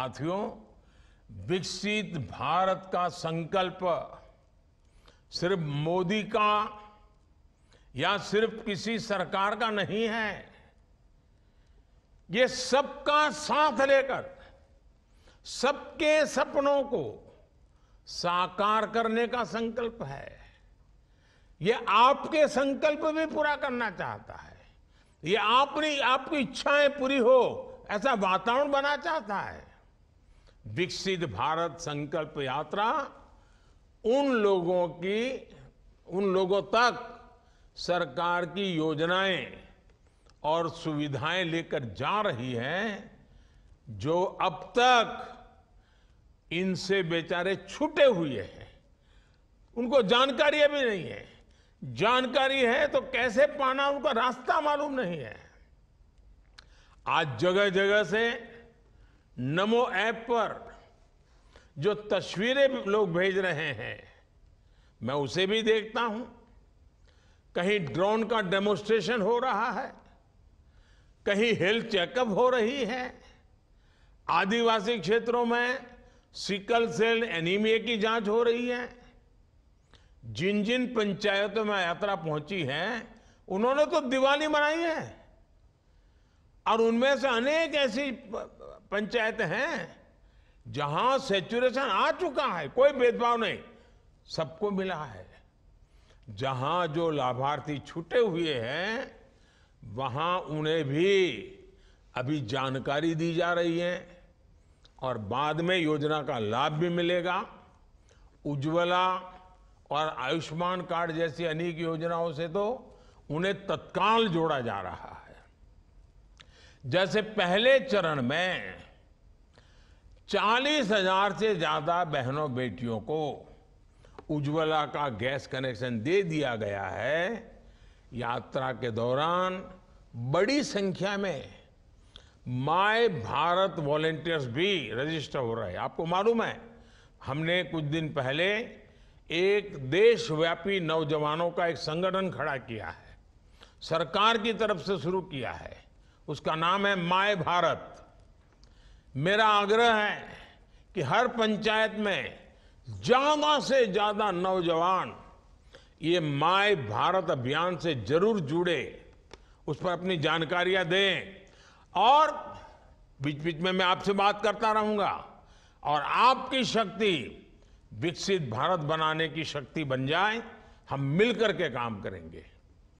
साथियों विकसित भारत का संकल्प सिर्फ मोदी का या सिर्फ किसी सरकार का नहीं है ये सबका साथ लेकर सबके सपनों को साकार करने का संकल्प है ये आपके संकल्प भी पूरा करना चाहता है ये आपने आपकी इच्छाएं पूरी हो ऐसा वातावरण बना चाहता है विकसित भारत संकल्प यात्रा उन लोगों की उन लोगों तक सरकार की योजनाएं और सुविधाएं लेकर जा रही है जो अब तक इनसे बेचारे छूटे हुए हैं उनको जानकारी अभी नहीं है जानकारी है तो कैसे पाना उनका रास्ता मालूम नहीं है आज जगह जगह से नमो ऐप पर जो तस्वीरें लोग भेज रहे हैं मैं उसे भी देखता हूं कहीं ड्रोन का डेमोस्ट्रेशन हो रहा है कहीं हेल्थ चेकअप हो रही है आदिवासी क्षेत्रों में सिकल सेल एनीमिया की जांच हो रही है जिन जिन पंचायतों में यात्रा पहुंची है उन्होंने तो दिवाली मनाई है और उनमें से अनेक ऐसी पंचायत हैं जहां सेचुरेशन आ चुका है कोई भेदभाव नहीं सबको मिला है जहां जो लाभार्थी छूटे हुए हैं वहां उन्हें भी अभी जानकारी दी जा रही है और बाद में योजना का लाभ भी मिलेगा उज्ज्वला और आयुष्मान कार्ड जैसी अनेक योजनाओं से तो उन्हें तत्काल जोड़ा जा रहा है जैसे पहले चरण में चालीस हजार से ज्यादा बहनों बेटियों को उज्ज्वला का गैस कनेक्शन दे दिया गया है यात्रा के दौरान बड़ी संख्या में माय भारत वॉलेंटियर्स भी रजिस्टर हो रहे हैं आपको मालूम है हमने कुछ दिन पहले एक देशव्यापी नौजवानों का एक संगठन खड़ा किया है सरकार की तरफ से शुरू किया है उसका नाम है माय भारत मेरा आग्रह है कि हर पंचायत में ज़्यादा से ज़्यादा नौजवान ये माय भारत अभियान से जरूर जुड़े उस पर अपनी जानकारियां दें और बीच बीच में मैं आपसे बात करता रहूंगा और आपकी शक्ति विकसित भारत बनाने की शक्ति बन जाए हम मिलकर के काम करेंगे